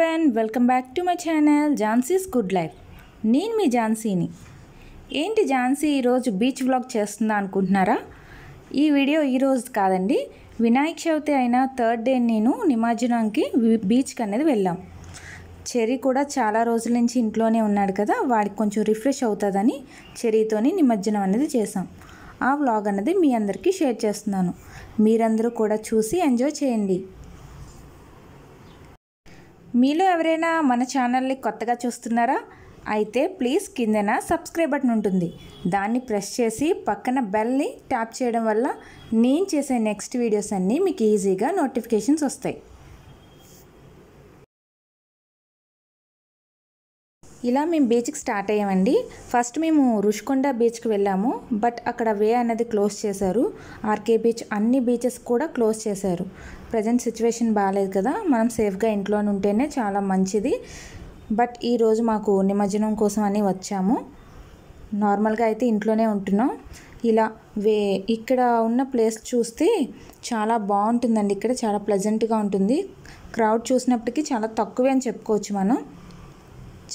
everyone welcome back to my channel Jhansi's good life నేను మీ ఝాన్సీని ఏంటి ఝాన్సీ ఈరోజు బీచ్ వ్లాగ్ చేస్తుందా అనుకుంటున్నారా ఈ వీడియో ఈరోజు కాదండి వినాయక చవితి అయిన థర్డ్ డే నేను నిమజ్జనానికి బీచ్కి అనేది వెళ్ళాం చెరీ కూడా చాలా రోజుల నుంచి ఇంట్లోనే ఉన్నాడు కదా వాడికి కొంచెం రిఫ్రెష్ అవుతుందని చెరీతోని నిమజ్జనం అనేది చేసాం ఆ వ్లాగ్ అనేది మీ అందరికీ షేర్ చేస్తున్నాను మీరందరూ కూడా చూసి ఎంజాయ్ చేయండి మీలో ఎవరైనా మన ఛానల్ని కొత్తగా చూస్తున్నారా అయితే ప్లీజ్ కిందన సబ్స్క్రైబ్ బటన్ ఉంటుంది దాన్ని ప్రెస్ చేసి పక్కన బెల్ని ట్యాప్ చేయడం వల్ల నేను చేసే నెక్స్ట్ వీడియోస్ అన్నీ మీకు ఈజీగా నోటిఫికేషన్స్ వస్తాయి ఇలా మేము బీచ్కి స్టార్ట్ అయ్యామండి ఫస్ట్ మేము రుషికొండ బీచ్కి వెళ్ళాము బట్ అక్కడ వే అనేది క్లోజ్ చేశారు ఆర్కే బీచ్ అన్ని బీచెస్ కూడా క్లోజ్ చేశారు ప్రజెంట్ సిచ్యువేషన్ బాగాలేదు కదా మనం సేఫ్గా ఇంట్లోనే ఉంటేనే చాలా మంచిది బట్ ఈరోజు మాకు నిమజ్జనం కోసం అని వచ్చాము నార్మల్గా అయితే ఇంట్లోనే ఉంటున్నాం ఇలా వే ఇక్కడ ఉన్న ప్లేస్ చూస్తే చాలా బాగుంటుందండి ఇక్కడ చాలా ప్లజెంట్గా ఉంటుంది క్రౌడ్ చూసినప్పటికీ చాలా తక్కువే అని చెప్పుకోవచ్చు మనం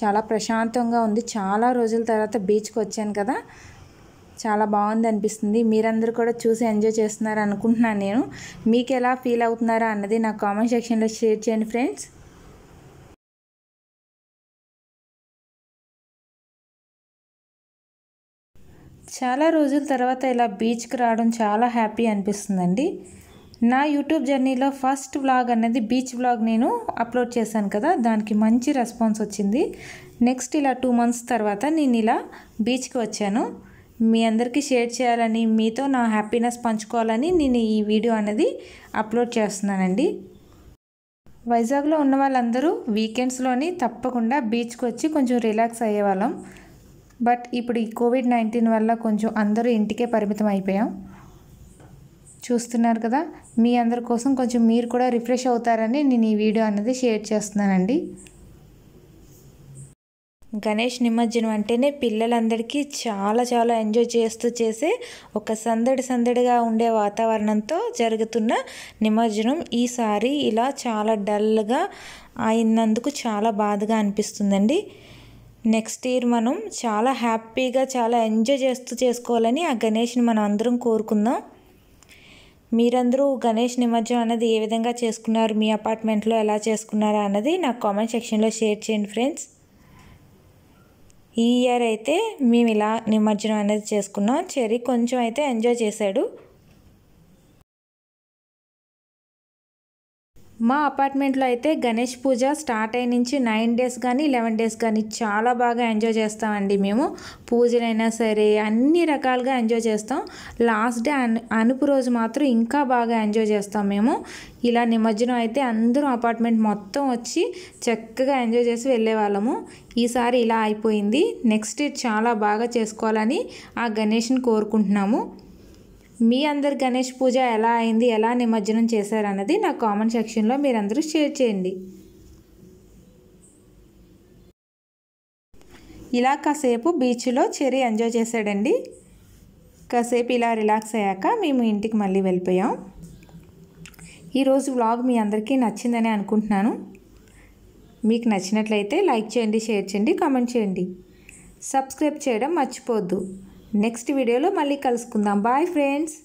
చాలా ప్రశాంతంగా ఉంది చాలా రోజుల తర్వాత బీచ్కి వచ్చాను కదా చాలా బాగుంది అనిపిస్తుంది మీరందరూ కూడా చూసి ఎంజాయ్ చేస్తున్నారు అనుకుంటున్నాను నేను మీకు ఎలా ఫీల్ అవుతున్నారా అన్నది నా కామెంట్ సెక్షన్లో షేర్ చేయండి ఫ్రెండ్స్ చాలా రోజుల తర్వాత ఇలా బీచ్కి రావడం చాలా హ్యాపీ అనిపిస్తుందండి నా యూట్యూబ్ జర్నీలో ఫస్ట్ వ్లాగ్ అన్నది బీచ్ వ్లాగ్ నేను అప్లోడ్ చేశాను కదా దానికి మంచి రెస్పాన్స్ వచ్చింది నెక్స్ట్ ఇలా టూ మంత్స్ తర్వాత నేను ఇలా బీచ్కి వచ్చాను మీ అందరికీ షేర్ చేయాలని మీతో నా హ్యాపీనెస్ పంచుకోవాలని నేను ఈ వీడియో అనేది అప్లోడ్ చేస్తున్నానండి వైజాగ్లో ఉన్న వాళ్ళందరూ వీకెండ్స్లోని తప్పకుండా బీచ్కి వచ్చి కొంచెం రిలాక్స్ అయ్యేవాళ్ళం బట్ ఇప్పుడు ఈ కోవిడ్ నైన్టీన్ వల్ల కొంచెం అందరూ ఇంటికే పరిమితం అయిపోయాం చూస్తున్నారు కదా మీ అందరి కోసం కొంచెం మీరు కూడా రిఫ్రెష్ అవుతారని నేను ఈ వీడియో అనేది షేర్ చేస్తున్నానండి గణేష్ నిమజ్జనం అంటేనే పిల్లలందరికీ చాలా చాలా ఎంజాయ్ చేస్తూ చేసే ఒక సందడి సందడిగా ఉండే వాతావరణంతో జరుగుతున్న నిమజ్జనం ఈసారి ఇలా చాలా డల్గా అయినందుకు చాలా బాధగా అనిపిస్తుందండి నెక్స్ట్ ఇయర్ మనం చాలా హ్యాపీగా చాలా ఎంజాయ్ చేస్తూ చేసుకోవాలని ఆ గణేష్ని మనం అందరం కోరుకుందాం మీరందరూ గణేష్ నిమజ్జనం అన్నది ఏ విధంగా చేసుకున్నారు మీ అపార్ట్మెంట్లో ఎలా చేసుకున్నారా అన్నది నాకు కామెంట్ సెక్షన్లో షేర్ చేయండి ఫ్రెండ్స్ ఈ ఇయర్ అయితే మేము ఇలా నిమజ్జనం అనేది చేసుకున్నాం చెరీ కొంచెం అయితే ఎంజాయ్ చేశాడు మా అపార్ట్మెంట్లో అయితే గణేష్ పూజ స్టార్ట్ అయ్యి నుంచి నైన్ డేస్ కానీ లెవెన్ డేస్ కానీ చాలా బాగా ఎంజాయ్ చేస్తామండి మేము పూజలైనా సరే అన్ని రకాలుగా ఎంజాయ్ చేస్తాం లాస్ట్ డే అనుపు రోజు మాత్రం ఇంకా బాగా ఎంజాయ్ చేస్తాం మేము ఇలా నిమజ్జనం అయితే అందరూ అపార్ట్మెంట్ మొత్తం వచ్చి చక్కగా ఎంజాయ్ చేసి వెళ్ళే వాళ్ళము ఈసారి ఇలా అయిపోయింది నెక్స్ట్ చాలా బాగా చేసుకోవాలని ఆ గణేష్ని కోరుకుంటున్నాము మీ అందరు గణేష్ పూజ ఎలా అయింది ఎలా నిమజ్జనం చేశారన్నది నా కామెంట్ సెక్షన్లో మీరందరూ షేర్ చేయండి ఇలా కాసేపు బీచ్లో చెరి ఎంజాయ్ చేశాడండి కాసేపు ఇలా రిలాక్స్ అయ్యాక మేము ఇంటికి మళ్ళీ వెళ్ళిపోయాం ఈరోజు వ్లాగ్ మీ అందరికీ నచ్చిందని అనుకుంటున్నాను మీకు నచ్చినట్లయితే లైక్ చేయండి షేర్ చేయండి కామెంట్ చేయండి సబ్స్క్రైబ్ చేయడం మర్చిపోద్దు నెక్స్ట్ వీడియోలో మళ్ళీ కలుసుకుందాం బాయ్ ఫ్రెండ్స్